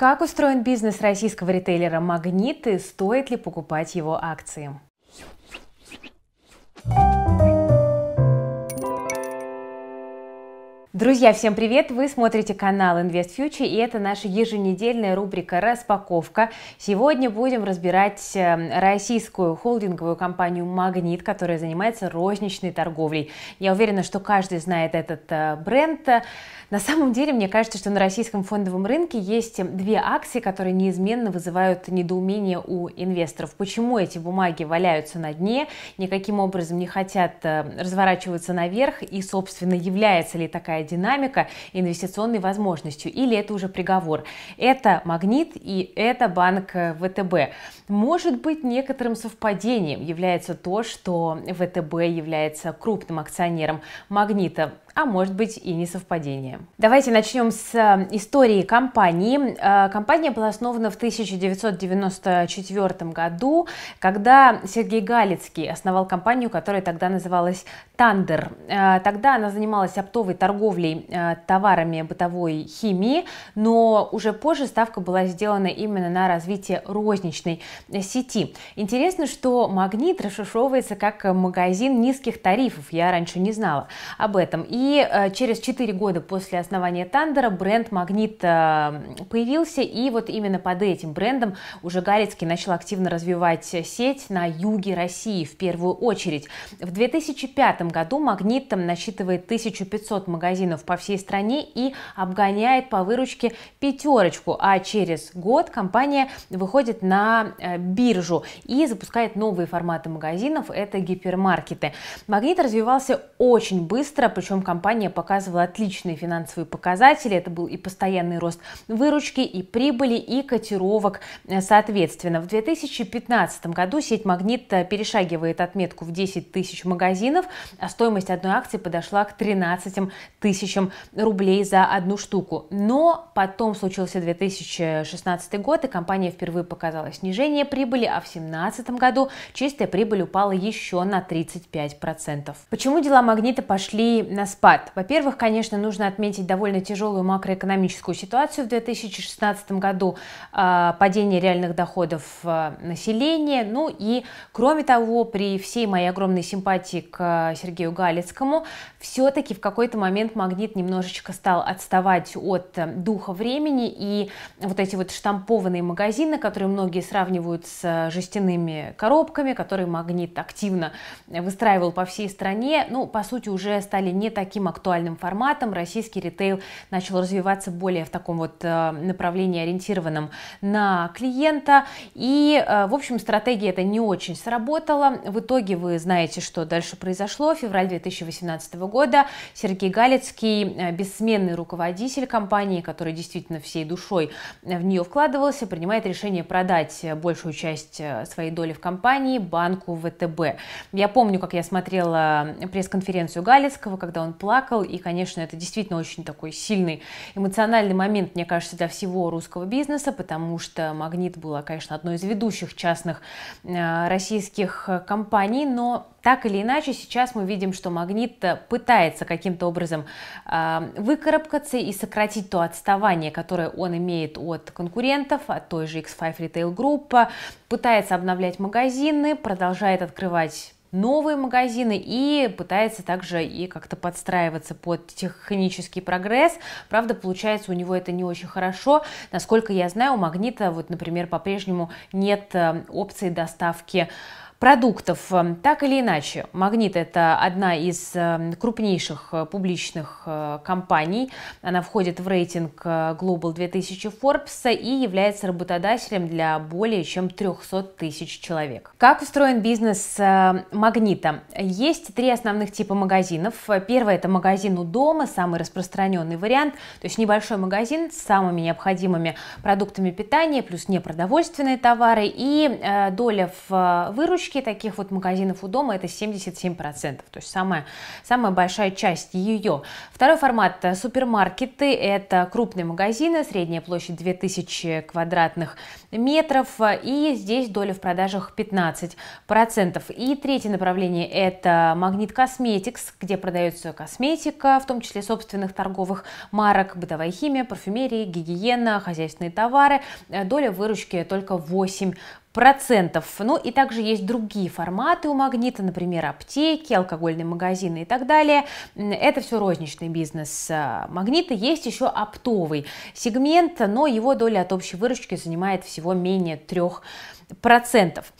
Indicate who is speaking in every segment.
Speaker 1: Как устроен бизнес российского ритейлера «Магнит» и стоит ли покупать его акции? Друзья, всем привет! Вы смотрите канал Invest Future и это наша еженедельная рубрика «Распаковка». Сегодня будем разбирать э, российскую холдинговую компанию «Магнит», которая занимается розничной торговлей. Я уверена, что каждый знает этот э, бренд. На самом деле, мне кажется, что на российском фондовом рынке есть две акции, которые неизменно вызывают недоумение у инвесторов. Почему эти бумаги валяются на дне, никаким образом не хотят э, разворачиваться наверх и, собственно, является ли такая такая динамика инвестиционной возможностью, или это уже приговор. Это магнит и это банк э, ВТБ. Может быть, некоторым совпадением является то, что ВТБ является крупным акционером магнита а может быть и не совпадение. Давайте начнем с э, истории компании. Э, компания была основана в 1994 году, когда Сергей Галицкий основал компанию, которая тогда называлась Тандер. Э, тогда она занималась оптовой торговлей товарами бытовой химии, но уже позже ставка была сделана именно на развитие розничной сети. Интересно, что магнит расшифровывается как магазин низких тарифов. Я раньше не знала об этом. И и э, через 4 года после основания Тандера бренд «Магнит» э, появился, и вот именно под этим брендом уже Галицкий начал активно развивать сеть на юге России в первую очередь. В 2005 году «Магнит» там насчитывает 1500 магазинов по всей стране и обгоняет по выручке пятерочку, а через год компания выходит на э, биржу и запускает новые форматы магазинов, это гипермаркеты. «Магнит» развивался очень быстро, причем компания показывала отличные финансовые показатели. Это был и постоянный рост выручки, и прибыли, и котировок э, соответственно. В 2015 году сеть «Магнит» э, перешагивает отметку в 10 тысяч магазинов, а стоимость одной акции подошла к 13 тысячам рублей за одну штуку. Но потом случился 2016 год, и компания впервые показала снижение прибыли, а в 2017 году чистая прибыль упала еще на 35%. Почему дела «Магнита» пошли на спад? спад. Во-первых, конечно, нужно отметить довольно тяжелую макроэкономическую ситуацию в 2016 году, а, падение реальных доходов а, населения. Ну и, кроме того, при всей моей огромной симпатии к а, Сергею Галицкому, все-таки в какой-то момент «Магнит» немножечко стал отставать от духа времени, и вот эти вот штампованные магазины, которые многие сравнивают с жестяными коробками, которые «Магнит» активно выстраивал по всей стране, ну, по сути, уже стали не такими таким актуальным форматом российский ритейл начал развиваться более в таком вот э, направлении, ориентированном на клиента. И, э, в общем, стратегия это не очень сработала. В итоге вы знаете, что дальше произошло. Февраль 2018 года Сергей Галицкий, э, бессменный руководитель компании, который действительно всей душой в нее вкладывался, принимает решение продать большую часть своей доли в компании банку ВТБ. Я помню, как я смотрела пресс-конференцию Галицкого, когда он плакал. И, конечно, это действительно очень такой сильный эмоциональный момент, мне кажется, для всего русского бизнеса, потому что «Магнит» была, конечно, одной из ведущих частных э, российских э, компаний, но так или иначе, сейчас мы видим, что магнит пытается каким-то образом э, выкарабкаться и сократить то отставание, которое он имеет от конкурентов, от той же X5 Retail Group, пытается обновлять магазины, продолжает открывать новые магазины и пытается также и как-то подстраиваться под технический прогресс. Правда, получается у него это не очень хорошо. Насколько я знаю, у Магнита, вот, например, по-прежнему нет э, опции доставки продуктов. Эм, так или иначе, «Магнит» — это одна из э, крупнейших э, публичных э, компаний. Она входит в рейтинг Global 2000 Forbes и является работодателем для более чем 300 тысяч человек. Как устроен бизнес «Магнита»? Есть три основных типа магазинов. Первый — это магазин у дома, самый распространенный вариант, то есть небольшой магазин с самыми необходимыми продуктами питания, плюс непродовольственные товары, и доля в выручке фишки таких вот магазинов у дома это 77%, то есть самая, самая большая часть ее. Второй формат – супермаркеты, это крупные магазины, средняя площадь 2000 квадратных метров, и здесь доля в продажах 15%. И третье направление – это магнит косметикс, где продается косметика, в том числе собственных торговых марок, бытовая химия, парфюмерия, гигиена, хозяйственные товары. Доля выручки только 8% процентов. Ну и также есть другие форматы у магнита, например, аптеки, алкогольные магазины и так далее. Это все розничный бизнес а, магнита. Есть еще оптовый сегмент, но его доля от общей выручки занимает всего менее трех процентов.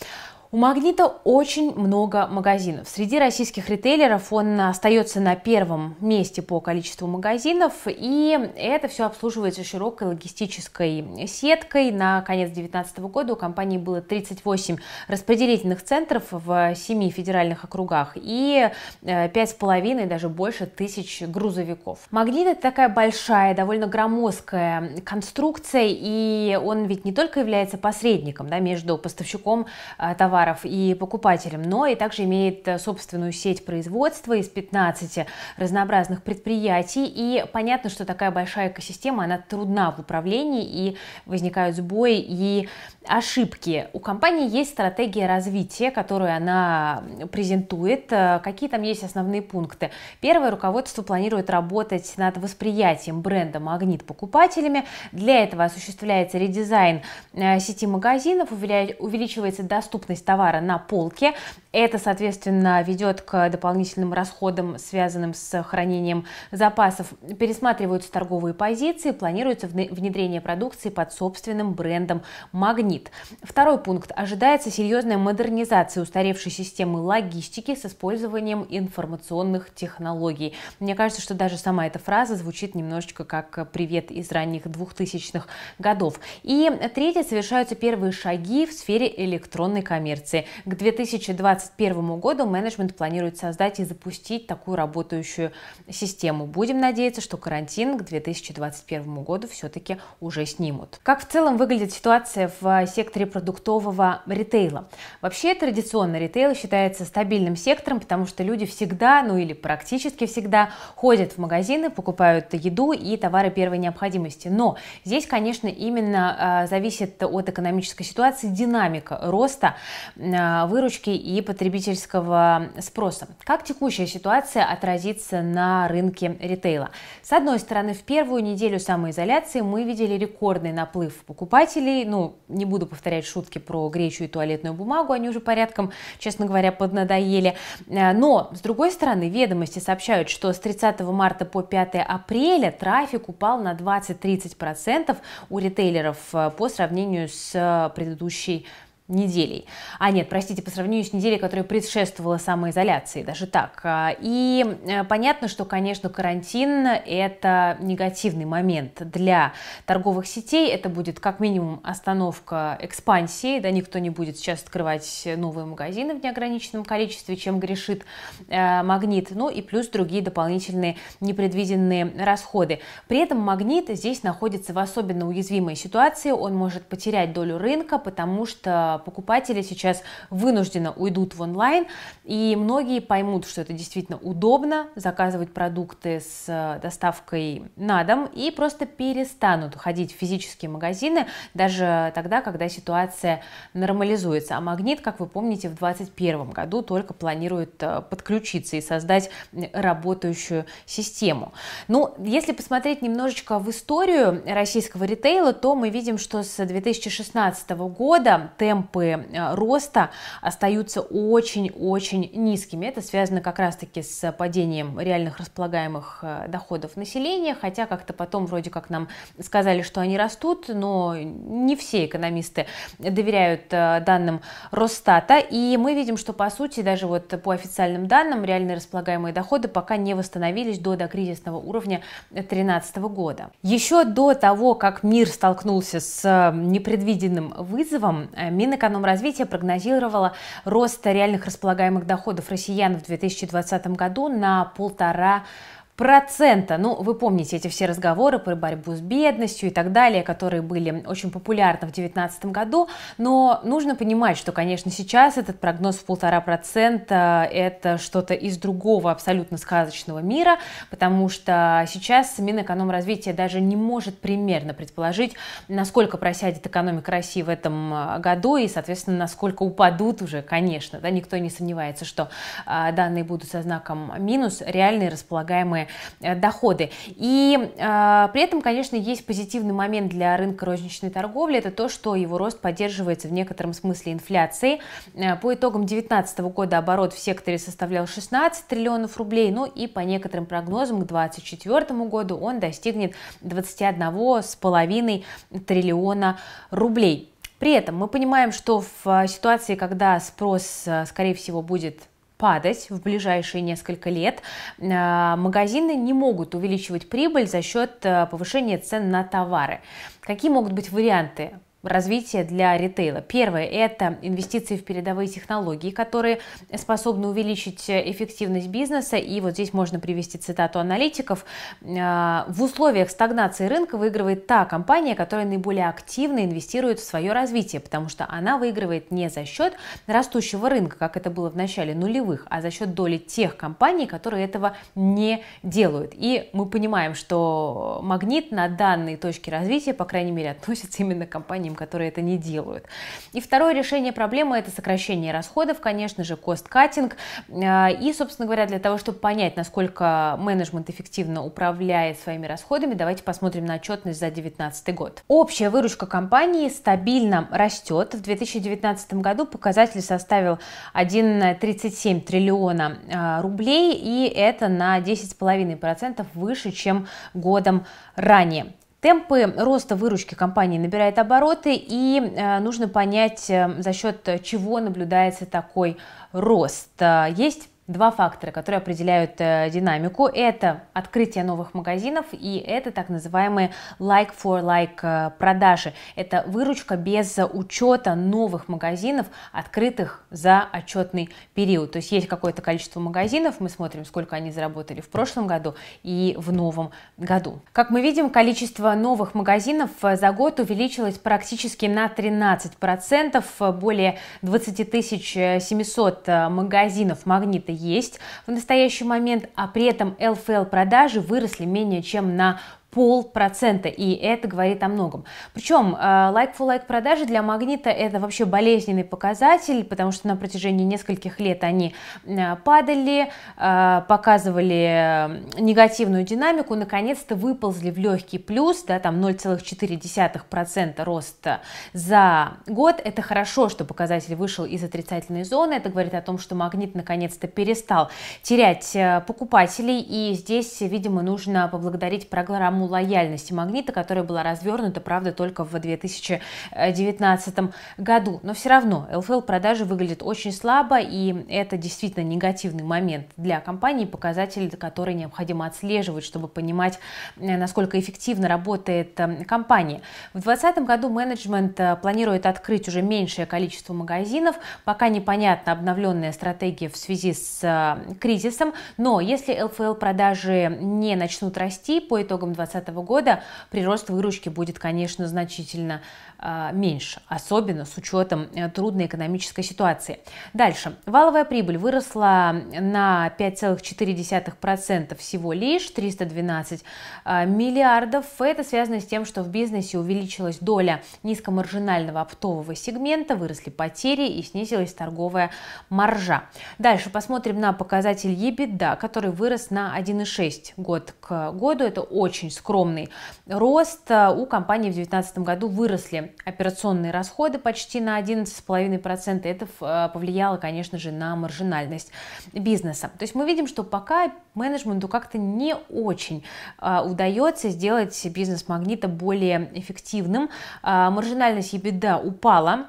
Speaker 1: У «Магнита» очень много магазинов. Среди российских ритейлеров он остается на первом месте по количеству магазинов, и это все обслуживается широкой логистической сеткой. На конец 2019 года у компании было 38 распределительных центров в 7 федеральных округах и 5,5, э, даже больше тысяч грузовиков. «Магнит» — это такая большая, довольно громоздкая конструкция, и он ведь не только является посредником да, между поставщиком э, товара, товаров и покупателям, но и также имеет э, собственную сеть производства из 15 разнообразных предприятий. И понятно, что такая большая экосистема, она трудна в управлении и возникают сбои и ошибки. У компании есть стратегия развития, которую она презентует. Э, какие там есть основные пункты? Первое, руководство планирует работать над восприятием бренда «Магнит» покупателями. Для этого осуществляется редизайн э, сети магазинов, увеличивается доступность товара на полке. Это, соответственно, ведет к дополнительным расходам, связанным с хранением запасов. Пересматриваются торговые позиции, планируется внедрение продукции под собственным брендом «Магнит». Второй пункт. Ожидается серьезная модернизация устаревшей системы логистики с использованием информационных технологий. Мне кажется, что даже сама эта фраза звучит немножечко как привет из ранних 2000-х годов. И третье. Совершаются первые шаги в сфере электронной коммерции коммерции. К 2021 году менеджмент планирует создать и запустить такую работающую систему. Будем надеяться, что карантин к 2021 году все-таки уже снимут. Как в целом выглядит ситуация в э, секторе продуктового ритейла? Вообще традиционно ритейл считается стабильным сектором, потому что люди всегда, ну или практически всегда, ходят в магазины, покупают еду и товары первой необходимости. Но здесь, конечно, именно э, зависит от экономической ситуации динамика роста Э, выручки и потребительского спроса. Как текущая ситуация отразится на рынке ритейла? С одной стороны, в первую неделю самоизоляции мы видели рекордный наплыв покупателей. Ну, не буду повторять шутки про гречу и туалетную бумагу, они уже порядком, честно говоря, поднадоели. Э, но, с другой стороны, ведомости сообщают, что с 30 марта по 5 апреля трафик упал на 20-30% у ритейлеров э, по сравнению с предыдущей неделей. А нет, простите, по сравнению с неделей, которая предшествовала самоизоляции, даже так. А, и э, понятно, что, конечно, карантин – это негативный момент для торговых сетей. Это будет как минимум остановка экспансии, да, никто не будет сейчас открывать новые магазины в неограниченном количестве, чем грешит э, магнит, ну и плюс другие дополнительные непредвиденные расходы. При этом магнит здесь находится в особенно уязвимой ситуации, он может потерять долю рынка, потому что покупатели сейчас вынужденно уйдут в онлайн, и многие поймут, что это действительно удобно, заказывать продукты с э, доставкой на дом, и просто перестанут ходить в физические магазины, даже тогда, когда ситуация нормализуется. А магнит, как вы помните, в 2021 году только планирует э, подключиться и создать работающую систему. Ну, если посмотреть немножечко в историю российского ритейла, то мы видим, что с 2016 года темп темпы э, роста остаются очень-очень низкими. Это связано как раз-таки с падением реальных располагаемых э, доходов населения, хотя как-то потом вроде как нам сказали, что они растут, но не все экономисты доверяют э, данным Росстата, и мы видим, что по сути даже вот по официальным данным реальные располагаемые доходы пока не восстановились до докризисного уровня 2013 года. Еще до того, как мир столкнулся с непредвиденным вызовом, Минэкономика Минэкономразвития прогнозировало рост реальных располагаемых доходов россиян в 2020 году на полтора процента. Ну, вы помните эти все разговоры про борьбу с бедностью и так далее, которые были очень популярны в 2019 году, но нужно понимать, что, конечно, сейчас этот прогноз в полтора процента – это что-то из другого абсолютно сказочного мира, потому что сейчас Минэкономразвития даже не может примерно предположить, насколько просядет экономика России в этом а, году и, соответственно, насколько упадут уже, конечно, да, никто не сомневается, что а, данные будут со знаком минус, реальные располагаемые Э, доходы. И э, при этом, конечно, есть позитивный момент для рынка розничной торговли, это то, что его рост поддерживается в некотором смысле инфляцией. Э, по итогам 2019 года оборот в секторе составлял 16 триллионов рублей, ну и по некоторым прогнозам к 2024 году он достигнет 21,5 триллиона рублей. При этом мы понимаем, что в ситуации, когда спрос, скорее всего, будет падать в ближайшие несколько лет. Э, магазины не могут увеличивать прибыль за счет э, повышения цен на товары. Какие могут быть варианты развития для ритейла. Первое – это инвестиции в передовые технологии, которые способны увеличить э, эффективность бизнеса. И вот здесь можно привести цитату аналитиков. «Э, в условиях стагнации рынка выигрывает та компания, которая наиболее активно инвестирует в свое развитие, потому что она выигрывает не за счет растущего рынка, как это было в начале нулевых, а за счет доли тех компаний, которые этого не делают. И мы понимаем, что магнит на данной точке развития, по крайней мере, относится именно к компании компаниям, которые это не делают. И второе решение проблемы – это сокращение расходов, конечно же, кост-каттинг. А, и, собственно говоря, для того, чтобы понять, насколько менеджмент эффективно управляет своими расходами, давайте посмотрим на отчетность за 2019 год. Общая выручка компании стабильно растет. В 2019 году показатель составил 1,37 триллиона а, рублей, и это на 10,5% выше, чем годом ранее. Темпы роста выручки компании набирают обороты, и э, нужно понять, э, за счет чего наблюдается такой рост. Э, есть два фактора, которые определяют э, динамику. Это открытие новых магазинов и это так называемые like-for-like э, продажи. Это выручка без учета новых магазинов, открытых за отчетный период. То есть есть какое-то количество магазинов, мы смотрим, сколько они заработали в прошлом году и в новом году. Как мы видим, количество новых магазинов э, за год увеличилось практически на 13%. Более 20 700 магазинов магнита есть в настоящий момент, а при этом LFL продажи выросли менее чем на полпроцента, и это говорит о многом. Причем э, like-for-like продажи для магнита это вообще болезненный показатель, потому что на протяжении нескольких лет они э, падали, э, показывали негативную динамику, наконец-то выползли в легкий плюс, да, там 0,4% роста за год. Это хорошо, что показатель вышел из отрицательной зоны, это говорит о том, что магнит наконец-то перестал терять покупателей, и здесь, видимо, нужно поблагодарить программу программу лояльности «Магнита», которая была развернута, правда, только в 2019 году. Но все равно LFL продажи выглядят очень слабо, и это действительно негативный момент для компании, показатели, которые необходимо отслеживать, чтобы понимать, э, насколько эффективно работает э, компания. В 2020 году менеджмент э, планирует открыть уже меньшее количество магазинов, пока непонятна обновленная стратегия в связи с кризисом, но если LFL продажи не начнут расти по итогам 2020 2020 года прирост выручки будет, конечно, значительно а, меньше, особенно с учетом э, трудной экономической ситуации. Дальше. Валовая прибыль выросла на 5,4% всего лишь, 312 а, миллиардов. Это связано с тем, что в бизнесе увеличилась доля низкомаржинального оптового сегмента, выросли потери и снизилась торговая маржа. Дальше посмотрим на показатель EBITDA, который вырос на 1,6 год к году. Это очень скромный рост. Э, у компании в 2019 году выросли операционные расходы почти на 11,5%. Это э, повлияло, конечно же, на маржинальность бизнеса. То есть мы видим, что пока менеджменту как-то не очень э, удается сделать бизнес магнита более эффективным. Маржинальность EBITDA упала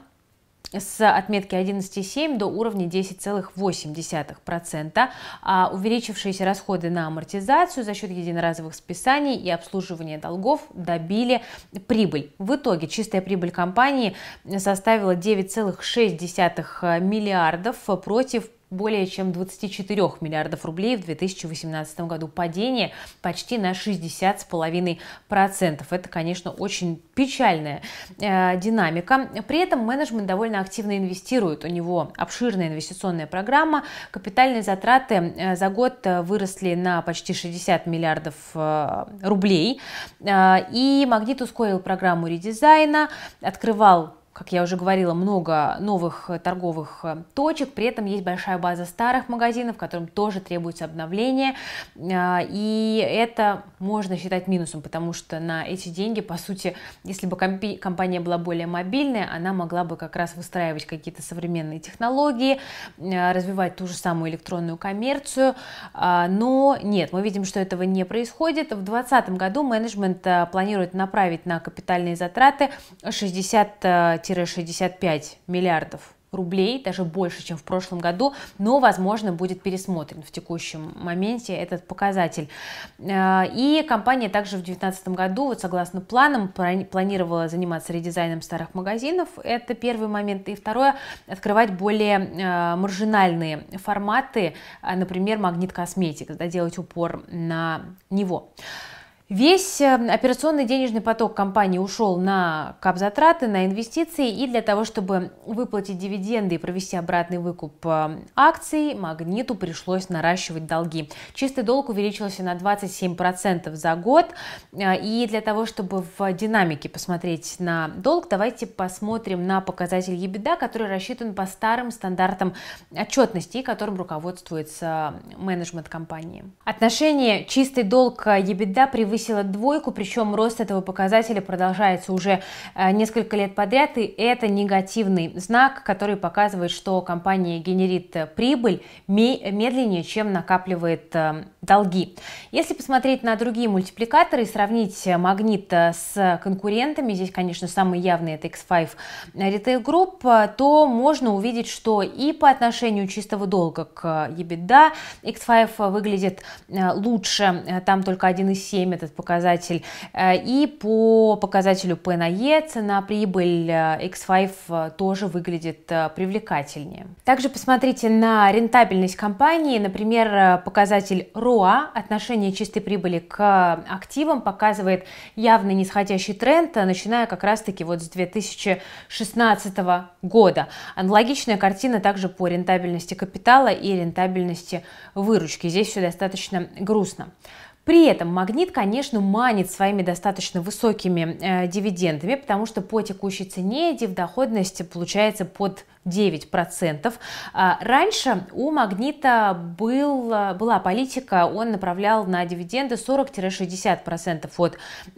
Speaker 1: с отметки 11,7 до уровня 10,8%, а увеличившиеся расходы на амортизацию за счет единоразовых списаний и обслуживания долгов добили прибыль. В итоге чистая прибыль компании составила 9,6 миллиардов против более чем 24 миллиардов рублей в 2018 году. Падение почти на 60,5%. Это, конечно, очень печальная э, динамика. При этом менеджмент довольно активно инвестирует. У него обширная инвестиционная программа. Капитальные затраты э, за год э, выросли на почти 60 миллиардов э, рублей. Э, и Магнит ускорил программу редизайна, открывал как я уже говорила, много новых э, торговых э, точек, при этом есть большая база старых магазинов, которым тоже требуется обновление, э, и это можно считать минусом, потому что на эти деньги, по сути, если бы компания была более мобильная, она могла бы как раз выстраивать какие-то современные технологии, развивать ту же самую электронную коммерцию, но нет, мы видим, что этого не происходит. В 2020 году менеджмент планирует направить на капитальные затраты 60 65 миллиардов рублей, даже больше, чем в прошлом году, но, возможно, будет пересмотрен в текущем моменте этот показатель. Э, и компания также в 2019 году, вот согласно планам, планировала заниматься редизайном старых магазинов, это первый момент, и второе, открывать более э, маржинальные форматы, а, например, магнит косметик, да, делать упор на него. Весь э, операционный денежный поток компании ушел на капзатраты, на инвестиции, и для того, чтобы выплатить дивиденды и провести обратный выкуп э, акций, Магниту пришлось наращивать долги. Чистый долг увеличился на 27% за год, э, и для того, чтобы в динамике посмотреть на долг, давайте посмотрим на показатель EBITDA, который рассчитан по старым стандартам отчетности, которым руководствуется менеджмент компании. Отношение чистый долг EBITDA превысит превысила двойку, причем рост этого показателя продолжается уже э, несколько лет подряд, и это негативный знак, который показывает, что компания генерит э, прибыль медленнее, чем накапливает э, долги. Если посмотреть на другие мультипликаторы и сравнить магнит с конкурентами, здесь, конечно, самый явный это X5 Retail Group, то можно увидеть, что и по отношению чистого долга к EBITDA X5 выглядит лучше, там только 1,7 это этот показатель. Э, и по показателю P на E цена прибыль э, X5 э, тоже выглядит привлекательнее. Также посмотрите на рентабельность компании. Например, показатель ROA, отношение чистой прибыли к активам, показывает явный нисходящий тренд, начиная как раз-таки вот с 2016 года. Аналогичная картина также по рентабельности капитала и рентабельности выручки. Здесь все достаточно грустно. При этом магнит, конечно, манит своими достаточно высокими э, дивидендами, потому что по текущей цене див доходность получается под 9%. А, раньше у «Магнита» был, была политика, он направлял на дивиденды 40-60% от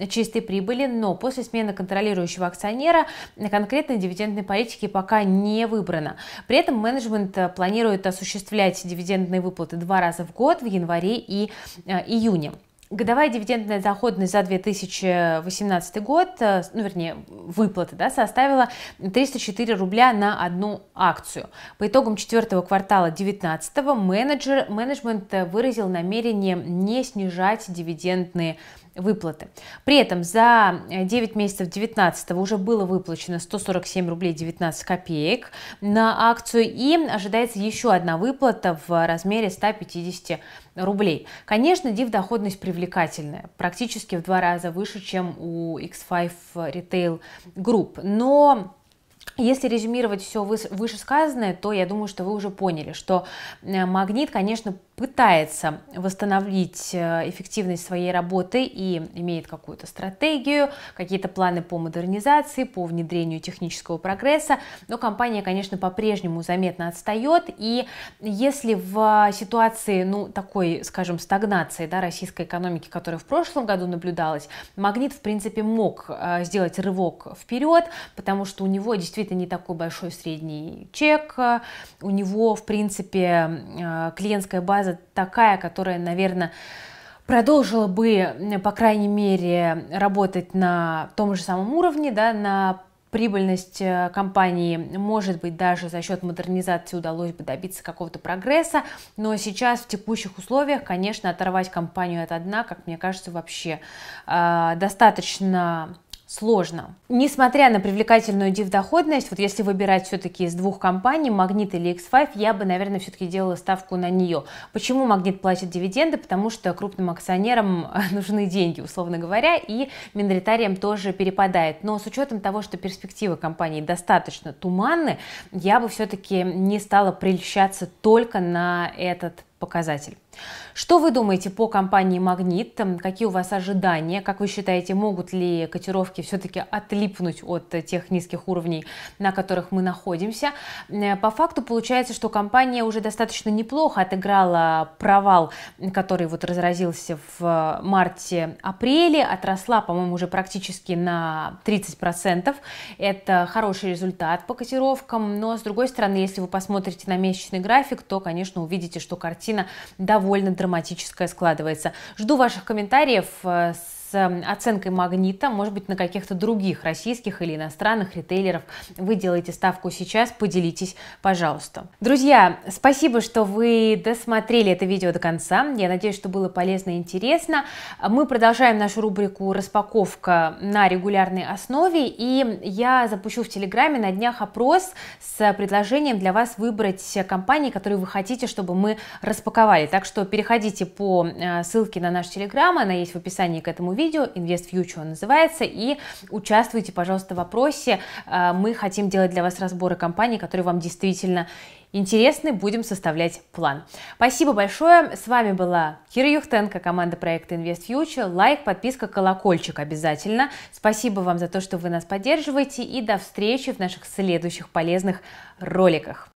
Speaker 1: чистой прибыли, но после смены контролирующего акционера конкретной дивидендной политики пока не выбрано. При этом менеджмент планирует осуществлять дивидендные выплаты два раза в год, в январе и а, июне. Годовая дивидендная доходность за 2018 год, э, ну вернее выплаты, да, составила 304 рубля на одну акцию. По итогам четвертого квартала 2019 менеджер, менеджмент э, выразил намерение не снижать дивидендные выплаты. При этом за 9 э, месяцев 2019 уже было выплачено 147 рублей 19 копеек на акцию и ожидается еще одна выплата в размере 150 рублей. Конечно, див доходность привлекательная, практически в два раза выше, чем у X5 Retail Group, но если резюмировать все вышесказанное, то я думаю, что вы уже поняли, что э, магнит, конечно, пытается восстановить э, эффективность своей работы и имеет какую-то стратегию, какие-то планы по модернизации, по внедрению технического прогресса, но компания, конечно, по-прежнему заметно отстает, и если в ситуации, ну, такой, скажем, стагнации, да, российской экономики, которая в прошлом году наблюдалась, Магнит, в принципе, мог э, сделать рывок вперед, потому что у него действительно не такой большой средний чек, э, у него, в принципе, клиентская база фраза такая, которая, наверное, продолжила бы, по крайней мере, работать на том же самом уровне, да, на прибыльность э, компании, может быть, даже за счет модернизации удалось бы добиться какого-то прогресса, но сейчас в текущих условиях, конечно, оторвать компанию от дна, как мне кажется, вообще э, достаточно сложно. Несмотря на привлекательную дивдоходность, вот если выбирать все-таки из двух компаний, Магнит или X5, я бы, наверное, все-таки делала ставку на нее. Почему Магнит платит дивиденды? Потому что крупным акционерам нужны деньги, условно говоря, и миноритариям тоже перепадает. Но с учетом того, что перспективы компании достаточно туманны, я бы все-таки не стала прельщаться только на этот показатель. Что вы думаете по компании «Магнит»? Какие у вас ожидания? Как вы считаете, могут ли котировки все-таки отлипнуть от тех низких уровней, на которых мы находимся? Э, по факту получается, что компания уже достаточно неплохо отыграла провал, который вот разразился в марте-апреле, отросла, по-моему, уже практически на 30%. Это хороший результат по котировкам, но, с другой стороны, если вы посмотрите на месячный график, то, конечно, увидите, что картина картина довольно драматическая складывается. Жду ваших комментариев э, с оценкой магнита, может быть, на каких-то других российских или иностранных ритейлеров вы делаете ставку сейчас, поделитесь, пожалуйста. Друзья, спасибо, что вы досмотрели это видео до конца. Я надеюсь, что было полезно и интересно. Мы продолжаем нашу рубрику «Распаковка на регулярной основе», и я запущу в Телеграме на днях опрос с предложением для вас выбрать компании, которые вы хотите, чтобы мы распаковали. Так что переходите по э, ссылке на наш Телеграм, она есть в описании к этому видео, видео, Invest Future называется, и участвуйте, пожалуйста, в вопросе. Э, мы хотим делать для вас разборы компаний, которые вам действительно интересны, будем составлять план. Спасибо большое, с вами была Кира Юхтенко, команда проекта Invest Future. Лайк, подписка, колокольчик обязательно. Спасибо вам за то, что вы нас поддерживаете и до встречи в наших следующих полезных роликах.